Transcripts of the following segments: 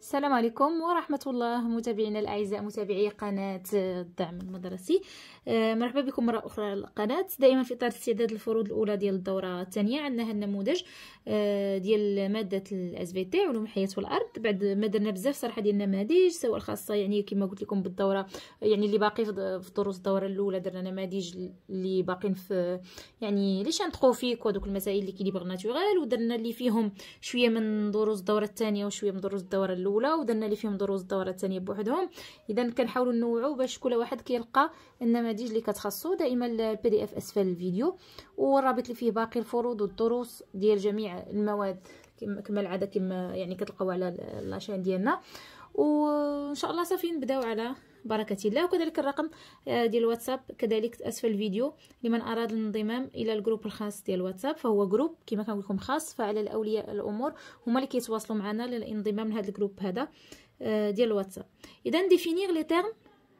السلام عليكم ورحمة الله متابعينا الأعزاء متابعي قناة الدعم المدرسي آه، مرحبا بكم مرة أخرى القناة دائما في إطار استعداد الفروض الأولى ديال الدورة الثانية عندنا النموذج آه، ديال مادة الأس في تي علوم الحياة والأرض بعد ما درنا بزاف صراحة ديال النماذج سواء الخاصة يعني كما قلت لكم بالدورة يعني اللي باقي في دروس الدورة الأولى درنا نماذج اللي باقيين في يعني لي شان فيك ودوك المسائل اللي كيليبغ ناتورال ودرنا اللي فيهم شوية من دروس الدورة الثانية وشوية من دروس الدورة الأولى الاولى ودرنا اللي فيهم دروس الدوره الثانيه بوحدهم اذا كنحاولوا نوعوا باش كل واحد كيلقى النماذج اللي كتخصو دائما البي دي اف اسفل الفيديو والرابط اللي فيه باقي الفروض والدروس ديال جميع المواد كما العاده كما يعني كتلقاو على لاشين ديالنا وان شاء الله صافي نبداو على بركه الله وكذلك الرقم آه، ديال الواتساب كذلك أسفل الفيديو لمن أراد الانضمام إلى الجروب الخاص ديال الواتساب فهو جروب كما كنقول لكم خاص فعلى الأولياء الأمور هما اللي كيتواصلوا معنا للانضمام لهذا الجروب هذا آه، ديال الواتساب إذا ديفينيغ لي تيرم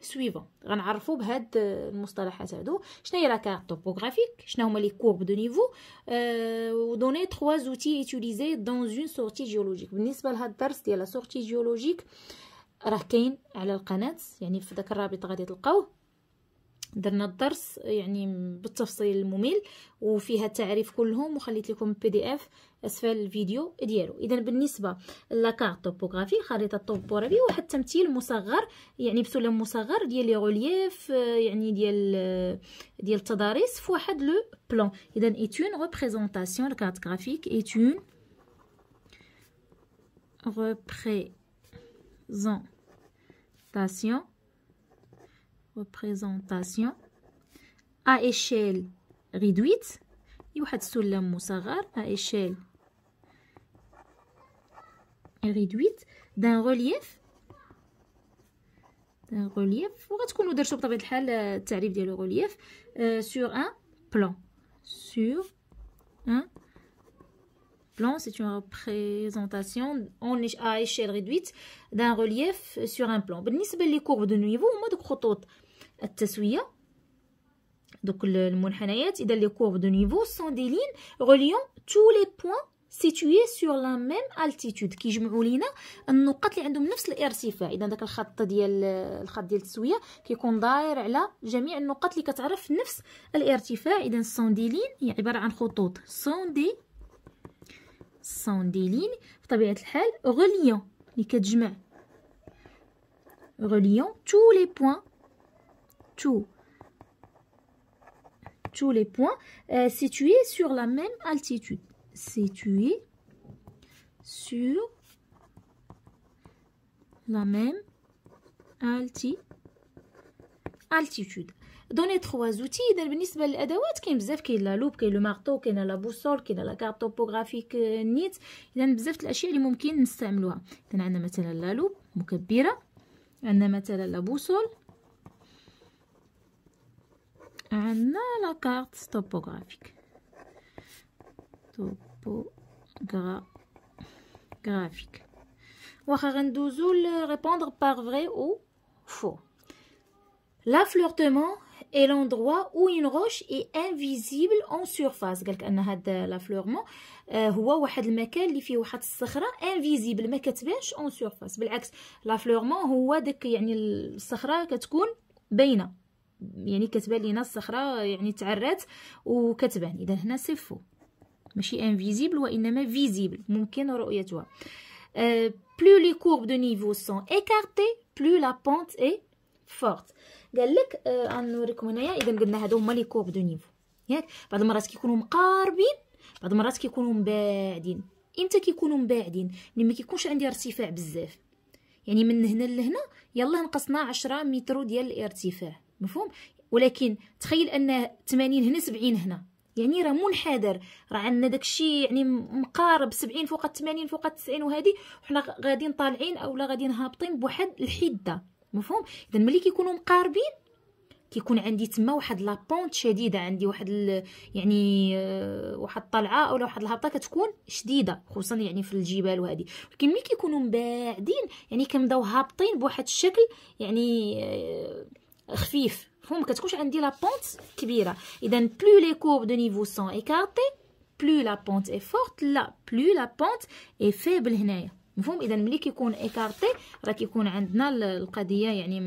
سويفون غنعرفوا بهاد المصطلحات هادو شنو هي لا كارت توبوغرافيك شنو هما لي كورب دو نيفو و ودوني تخوا زوتي يوتيليزي دون اون سورتي جيولوجيك بالنسبه لهاد الدرس ديال لا سورتي جيولوجيك أه راه كاين على القناه يعني في داك الرابط غادي تلقاوه درنا الدرس يعني بالتفصيل الممل وفيها التعريف كلهم وخليت لكم بي دي اف اسفل الفيديو ديالو اذا بالنسبه لاكارت توبوغرافي الخريطه توبوغرافي واحد التمثيل مصغر يعني بسلم مصغر ديال لي غولييف يعني ديال ديال التضاريس في واحد لو بلان اذا ايتون اون ريبريزونطاسيون الكارت غرافيك ايتون ريبريزونطاسيون représentation, représentation à échelle réduite, يوحد السلم مصغر à échelle réduite d'un relief d'un relief وغتكونوا درتو بطبيعه الحال التعريف ديال relief euh, sur un plan sur un plan, c'est une représentation en, à échelle réduite d'un relief sur un plan. بالنسبة لي لكورب دو نيفو هما دوك خطوط التسوية دوك المنحنيات إذا لي كورب دو نيفو سون دي لين غوليون تو لي بوان سيتوي سور لا ميم التيتود كيجمعوا لينا النقط اللي عندهم نفس الارتفاع اذا داك الخط ديال الخط ديال التسويه كيكون داير على جميع النقط اللي كتعرف نفس الارتفاع اذا سون دي لين هي عباره عن خطوط سون دي sans des lignes être elle reliant اللي كتجمع reliant tous les points tous tous les points euh, situés sur la même altitude situés sur la même altitude دوني تخوا زوتي اذا بالنسبه للادوات كاين بزاف كاين لا لوب كاين لو مارطو كاين لا بوسول كاين لا كارت توبوغرافيك آه، نيت اذا بزاف الاشياء اللي ممكن نستعملوها اذا عندنا مثلا لا لوب مكبره عندنا مثلا لا بوسول عندنا لا كارت توبوغرافيك توبوغرافيك واخا غندوزو ريبوندر بار فري او فو لافلوغتومون et l'endroit où une roche est invisible en surface قالك ان هاد لا فلورمون هو واحد المكان اللي فيه واحد الصخره انفيزيبل ما كتبانش اون سيرفاس بالعكس لا فلورمون هو داك يعني الصخره كتكون باينه يعني كتبان لينا الصخره يعني تعرات وكتبان اذا هنا سي فو ماشي انفيزيبل وانما فيزيبل ممكن رؤيتها بلو لي كورب دو نيفو سون écartées plus la pente est forte قال لك آه نوريكم هنايا اذا قلنا هادو هما لي كوب دو نيفو ياك بعض المرات كيكونوا مقاربين بعض المرات كيكونوا مباعدين امتى كيكونوا مباعدين ملي يعني ما كيكونش عندي ارتفاع بزاف يعني من هنا لهنا يلا نقصنا 10 متر ديال الارتفاع مفهوم ولكن تخيل ان 80 هنا 70 هنا يعني راه منحدر راه عندنا داكشي يعني مقارب 70 فوق 80 فوق 90 وهذه وحنا غاديين طالعين اولا غاديين هابطين بواحد الحده مفهوم اذا ملي كيكونوا مقاربين كيكون عندي تما واحد لابونت شديده عندي واحد ال... يعني آه، واحد الطلعه اولا واحد الهبطه كتكون شديده خصوصا يعني في الجبال وهذه ولكن ملي كيكونوا مباعدين يعني كنبداو هابطين بواحد الشكل يعني آه، خفيف فهم كتكونش عندي لابونت كبيره اذا بلو لي كورب دو نيفو سون ايكارتي بلو لابونت اي فورت لا بلو لابونت اي فيبل هنايا مفهوم اذا ملي كيكون ايكارتي راه كيكون عندنا القضيه يعني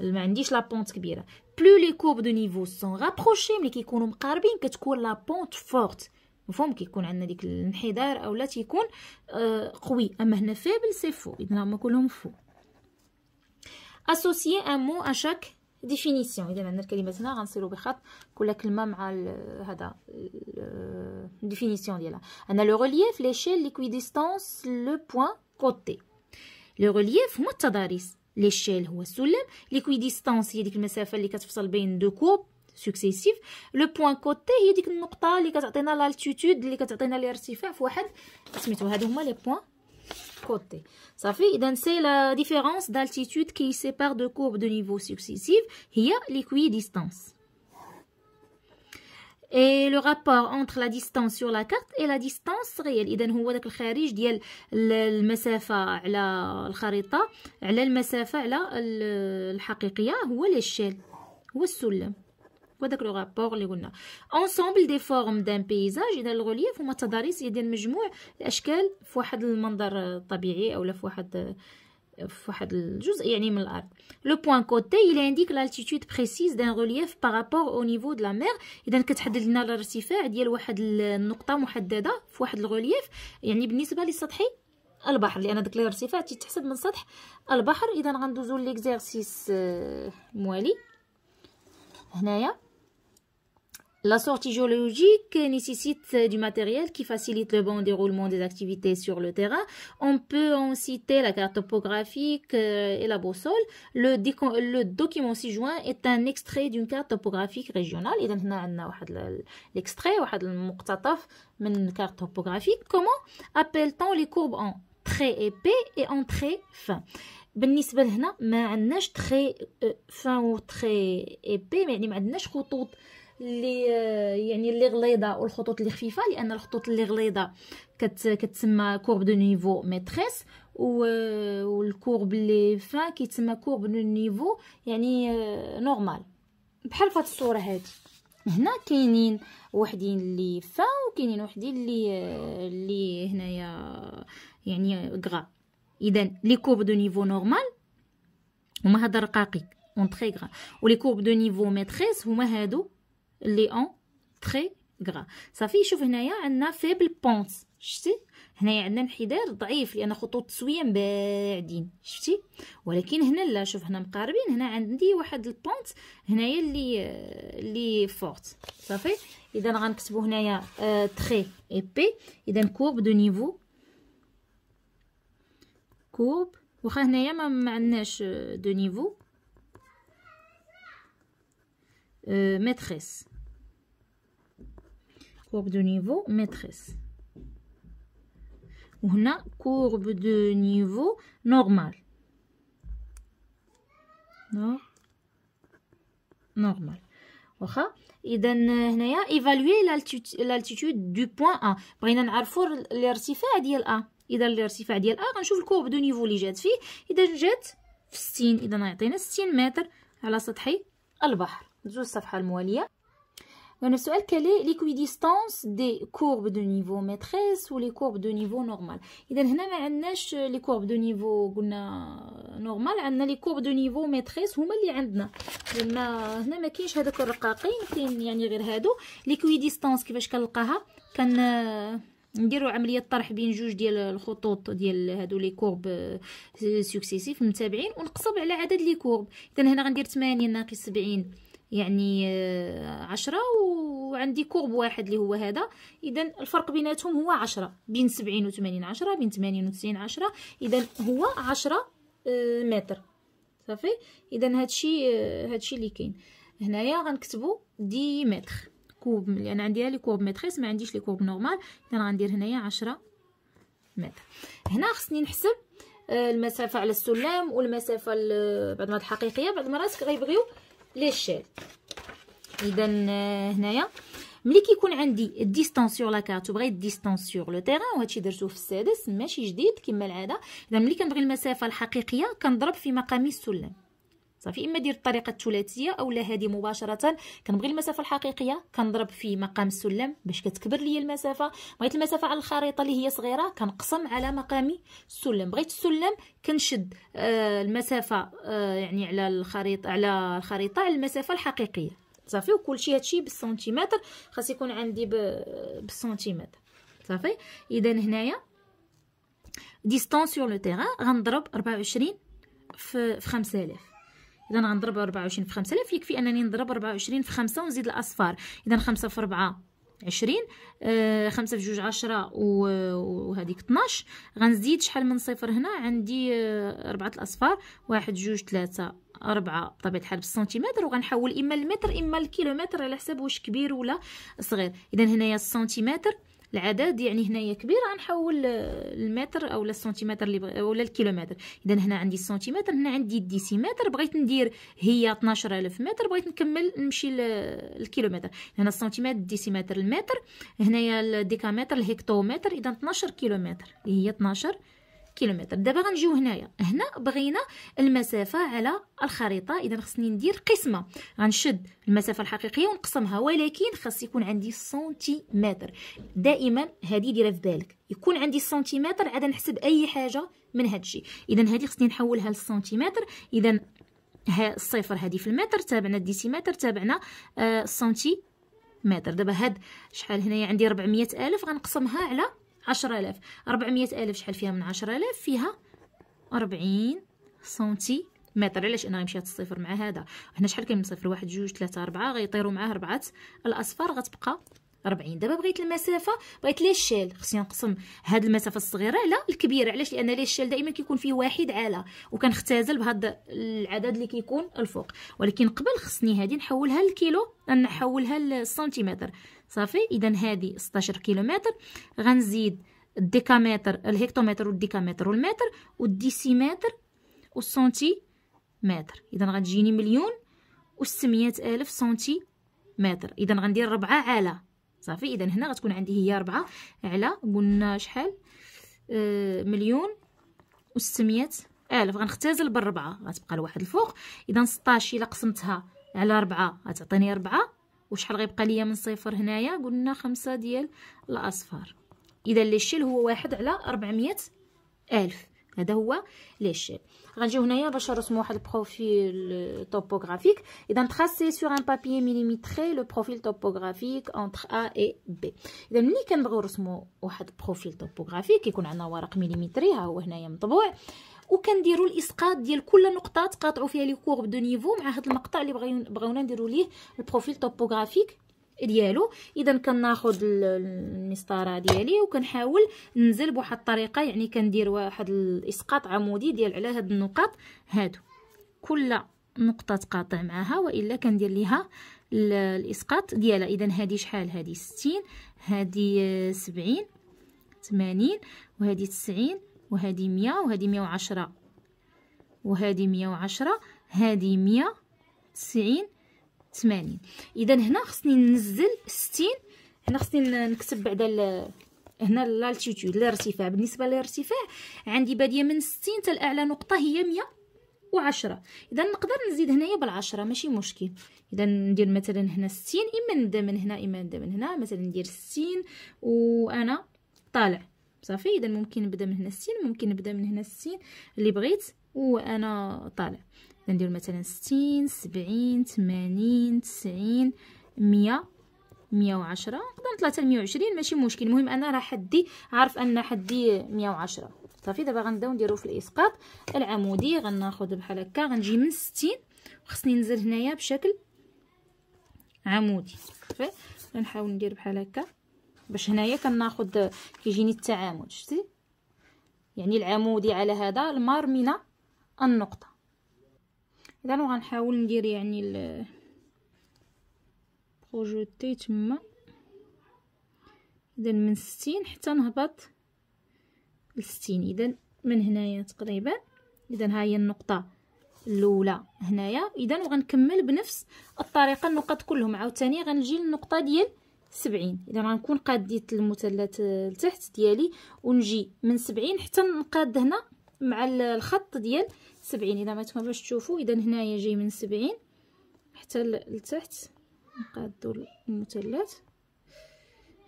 ما عنديش لا بونت كبيره بلو لي كوب دو نيفو سون رابروشي ملي كيكونوا مقاربين كتكون لا بونت فورت مفهوم كيكون عندنا ديك الانحدار اولا تيكون آه قوي اما هنا فيبل سي فو اذا هما كلهم فو اسوسيي ان مو ا شاك ديفينيسيون اذا عندنا الكلمات هنا غنصيرو بخط كل كلمه مع هذا ديفينيسيون ديالها انا لو ريليف ليشيل ديستانس لو بوين كوتي لو ريليف هما التضاريس ليشيل هو السلم ديستانس هي ديك المسافه اللي كتفصل بين دو كوب سكسيسيف لو بوين كوتي هي ديك النقطه اللي كتعطينا لالتيتود اللي كتعطينا الارتفاع في واحد سميتو هادو هما لي بوين côté. Ça fait, c'est la différence d'altitude qui sépare deux courbes de niveau successive Il y a l'équidistance. Et le rapport entre la distance sur la carte et la distance réelle. la la la la la la l'échelle وداك لو رابور اللي قلنا انسومبل دي فورم دان بيزاج اذا الغليف هما تضاريس ديال مجموع الاشكال في واحد المنظر طبيعي اولا في واحد في واحد الجزء يعني من الارض لو بوين كوتي il عنديك لالتيتود بريسيز دان غوليف بارابور او نيفو دو لا مير اذا كتحدد لنا الارتفاع ديال واحد النقطه محدده في واحد الغليف يعني بالنسبه للسطحي البحر لان داك الارتفاع تيتحسب من سطح البحر اذا غندوزو ليكزيرسيس آه، موالي هنايا La sortie géologique nécessite euh, du matériel qui facilite le bon déroulement des activités sur le terrain. On peut en citer la carte topographique euh, et la boussole. Le, document 6 juin est un extrait d'une carte topographique régionale. Et donc, l'extrait, une carte topographique. Comment appelle-t-on les courbes en très épais et en très fin بالنسبة لهنا ما عندناش تري très و euh, تري يعني اللي آه، يعني اللي غليظه والخطوط اللي خفيفه لان الخطوط اللي غليظه كت كتسمى كورب دو نيفو ميتريس والكورب اللي فا كيتسمى كورب دو نيفو يعني نورمال آه، بحال فهاد الصوره هادي هنا كاينين وحدين اللي فا وكاينين وحدين اللي آه، اللي هنايا يعني غرا اذا لي كورب دو نيفو نورمال هما هاد الرقاقي اون تري غرا ولي كورب دو نيفو ميتريس هما هادو اللي اون تري غرا صافي شوف هنايا عندنا فيبل بونس شتي هنايا عندنا انحدار ضعيف لان خطوط التسويه مباعدين شفتي ولكن هنا لا شوف هنا مقاربين هنا عندي واحد البونت هنايا اللي اللي فورت صافي اذا غنكتبو هنايا تري اي ايبي اذا كورب دو نيفو كورب واخا هنايا ما عندناش آه، دو نيفو niveau maîtresse. Courbe de niveau maîtresse. وهنا de niveau normal. نورمال normal واخا اذا هنايا ايفالوي du دو بوين ا بغينا نعرفوا الارتفاع ديال ا اذا الارتفاع ديال ا غنشوف الكورب دو نيفو اللي جات فيه اذا جات في 60 زوج صفحه المواليه لأن يعني السؤال كالي ليكويديستانس دي كورب دو نيفو و لي كورب دو نيفو نورمال اذا هنا ما عندناش لي كورب دو نيفو قلنا نورمال عندنا لي كورب دو نيفو ميتريس هما اللي عندنا لما هنا ما كاينش هذاك الرقاقين كاين يعني غير هادو ليكويديستانس كيفاش كنلقاها كن نديرو عمليه طرح بين جوج ديال الخطوط ديال هادو لي كورب سوكسيسيف متابعين ونقصب على عدد لي كورب اذا هنا غندير 80 ناقص 70 يعني آه، عشرة وعندي كوغب واحد اللي هو هذا اذا الفرق بيناتهم هو عشرة بين سبعين وثمانين عشرة بين ثمانين وتسعين عشرة اذا هو عشرة آه، متر صافي اذا هادشي آه، هادشي اللي كاين هنايا غنكتبو دي متر كوب لان يعني عندي لي كوب متريس ما عنديش لي كوب نورمال اذا غندير هنايا عشرة متر هنا خصني نحسب المسافه على السلم والمسافه بعد ما الحقيقيه بعض المرات غيبغيو لي شيل اذا آه، هنايا ملي كيكون عندي الديستانس سور لا كارت وبغيت ديستانس سور لو تيران وهادشي درتو في السادس ماشي جديد كما العاده اذا ملي كنبغي المسافه الحقيقيه كنضرب في مقام السلم صافي اما دير الطريقه الثلاثيه اولا هذه مباشره كنبغي المسافه الحقيقيه كنضرب في مقام السلم باش كتكبر ليا المسافه بغيت المسافه على الخريطه اللي هي صغيره كنقسم على مقامي السلم بغيت السلم كنشد آه المسافه آه يعني على الخريطه على الخريطه على المسافه الحقيقيه صافي وكلشي هادشي بالسنتيمتر خاص يكون عندي بالسنتيمتر صافي اذا هنايا ديستانس سور لو تيغان غنضرب 24 في 5000 اذا غنضرب 24 في 5 لا يكفي انني نضرب 24 في 5 ونزيد الاصفار اذا 5 في 4 عشرين آه خمسة في جوج عشرة وهذيك طناش غنزيد شحال من صفر هنا عندي آه ربعة الأصفار واحد جوج تلاتة أربعة بطبيعة الحال بالسنتيمتر وغنحول إما المتر إما الكيلومتر على حساب واش كبير ولا صغير إذا هنايا السنتيمتر العدد يعني هنايا كبير غنحول المتر او السنتيمتر اللي بغ... ولا الكيلومتر اذا هنا عندي السنتيمتر هنا عندي الديسيمتر بغيت ندير هي 12000 متر بغيت نكمل نمشي للكيلومتر هنا السنتيمتر الديسيمتر المتر هنايا الديكامتر الهكتومتر اذا 12 كيلومتر هي 12 كيلومتر دابا غنجيو هنايا هنا بغينا المسافه على الخريطه اذا خصني ندير قسمه غنشد المسافه الحقيقيه ونقسمها ولكن خاص يكون عندي سنتيمتر دائما هذه ديرها في بالك يكون عندي سنتيمتر عاد نحسب اي حاجه من هذا الشيء اذا هذه خصني نحولها للسنتيمتر اذا ها الصفر هذه في المتر تابعنا الديسيمتر تابعنا السنتيمتر آه، دابا هاد شحال هنايا عندي 400 الف غنقسمها على عشرة آلاف أربعمية ألف شحال فيها من عشرة آلاف فيها أربعين سنتي متر علاش انا هاد الصفر مع هذا هنا شحال كاين من صفر واحد جوج ثلاثة أربعة غيطيروا معاه ربعة الأصفار غتبقى ربعين دابا بغيت المسافه بغيت لي الشال خصني نقسم هاد المسافه الصغيره على الكبيره علاش لان لي الشال دائما كيكون فيه واحد على وكنختازل بهاد العدد اللي كيكون الفوق ولكن قبل خصني هادي نحولها للكيلو نحولها للسنتيمتر صافي اذا هذه 16 كيلومتر غنزيد الديكامتر الهكتومتر والديكامتر والمتر والديسيمتر والسنتي متر اذا غتجيني مليون و الف سنتي متر اذا غندير ربعة على صافي اذا هنا غتكون عندي هي ربعة على قلنا شحال آه، مليون و الف غنختزل بالربعة غتبقى لواحد الفوق اذا 16 الا قسمتها على ربعة غتعطيني ربعة وشحال غيبقى ليا من صفر هنايا قلنا خمسة ديال الاصفار اذا لي شيل هو واحد على 400 الف هذا هو لي شيل غنجيو هنايا باش نرسمو واحد البروفيل توبوغرافيك اذا تراسي سور ان بابيي ميليمتري لو بروفيل توبوغرافيك انتر ا اي بي اذا ملي كنبغيو نرسمو واحد البروفيل توبوغرافيك يكون عندنا ورق ميليمتري ها هو هنايا مطبوع وكنديروا الاسقاط ديال كل نقطه تقاطعوا فيها لي كورب دو نيفو مع هذا المقطع اللي بغيونا نديروا ليه البروفيل توبوغرافيك ديالو اذا كناخذ المسطره ديالي وكنحاول ننزل بواحد الطريقه يعني كندير واحد الاسقاط عمودي ديال على هاد النقط هادو كل نقطه تقاطع معها والا كندير ليها الاسقاط ديالها اذا هذه شحال هذه 60 هذه 70 80 وهذه 90 وهذه مية وهذه مية وعشرة وهذه مية وعشرة هذه مية تسعين تمانين اذا هنا خصني ننزل ستين هنا خصني نكتب بعدا هنا لالتيتود الارتفاع بالنسبه للارتفاع عندي باديه من 60 حتى الاعلى نقطه هي 110 اذا نقدر نزيد هنايا بالعشرة ماشي مشكل اذا ندير مثلا هنا 60 اما نبدا من هنا اما نبدا من هنا مثلا ندير 60 وانا طالع صافي اذا ممكن نبدا من هنا ستين ممكن نبدا من هنا ستين اللي بغيت وانا طالع ندير مثلا ستين سبعين ثمانين تسعين مية مية وعشرة نقدر نطلع حتى لمية وعشرين ماشي مشكل المهم انا راه حدي عارف ان حدي مية وعشرة صافي دابا غنبداو نديرو في الاسقاط العمودي غناخد بحال هكا غنجي من ستين وخصني ننزل هنايا بشكل عمودي صافي غنحاول ندير بحال هكا باش هنايا كناخد كيجيني التعامد شتي يعني العمودي على هذا المار من النقطه اذا غنحاول ندير يعني ال بروجوتي تما اذا من 60 حتى نهبط ل 60 اذا من هنايا تقريبا اذا ها هي النقطه الاولى هنايا اذا وغنكمل بنفس الطريقه النقط كلهم عاوتاني غنجي للنقطه ديال سبعين اذا غنكون قاديت المثلث لتحت ديالي ونجي من سبعين حتى نقاد هنا مع الخط ديال سبعين اذا ما باش تشوفوا اذا هنايا جاي من سبعين حتى لتحت نقادو المثلث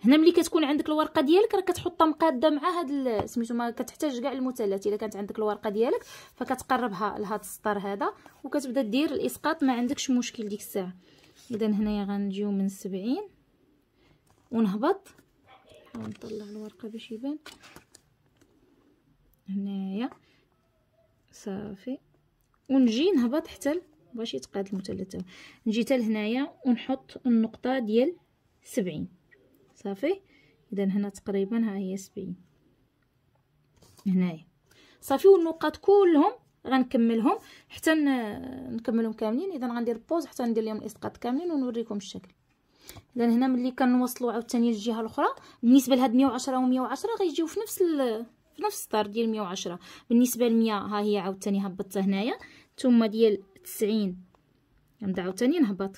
هنا ملي كتكون عندك الورقه ديالك راه كتحطها مقاده مع هاد سميتو ما كتحتاج كاع المثلث الا كانت عندك الورقه ديالك فكتقربها لهاد السطر هذا وكتبدا دير الاسقاط ما عندكش مشكل ديك الساعه اذا هنايا غنجيو من سبعين ونهبط نحاول نطلع الورقه باش يبان هنايا صافي ونجي نهبط حتى باش يتقاد المثلث نجي حتى لهنايا ونحط النقطه ديال سبعين صافي اذا هنا تقريبا ها هي سبعين هنايا صافي والنقاط كلهم غنكملهم حتى نكملهم كاملين اذا غندير بوز حتى ندير لهم الاسقاط كاملين ونوريكم الشكل اذا هنا ملي كنوصلوا عاوتاني للجهه الاخرى بالنسبه لهاد 110 و110 غيجيو في نفس ال... في نفس الطار ديال 110 بالنسبه ل 100 ها هي عاوتاني هبطت هنايا ثم ديال 90 نبدا عاوتاني نهبط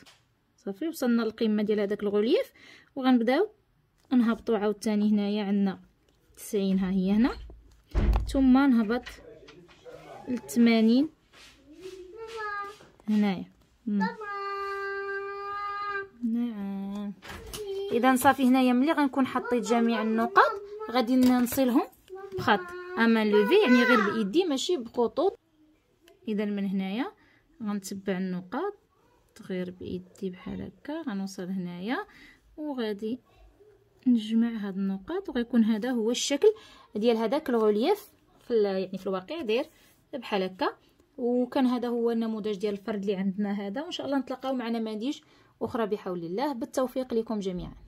صافي وصلنا للقمه ديال هذاك الغوليف وغنبداو نهبطوا عاوتاني هنايا عندنا 90 ها هي هنا ثم نهبط ل 80 هنايا نعم اذا صافي هنايا ملي غنكون حطيت جميع النقط غادي نصلهم بخط اما لوفي يعني غير بايدي ماشي بخطوط اذا من هنايا غنتبع النقط غير بايدي بحال هكا غنوصل هنايا وغادي نجمع هاد النقاط وغيكون هذا هو الشكل ديال هذاك الغوليف في يعني في الواقع داير بحال هكا وكان هذا هو النموذج ديال الفرد اللي عندنا هذا وان شاء الله نتلاقاو مع نماذج اخرى بحول الله بالتوفيق لكم جميعا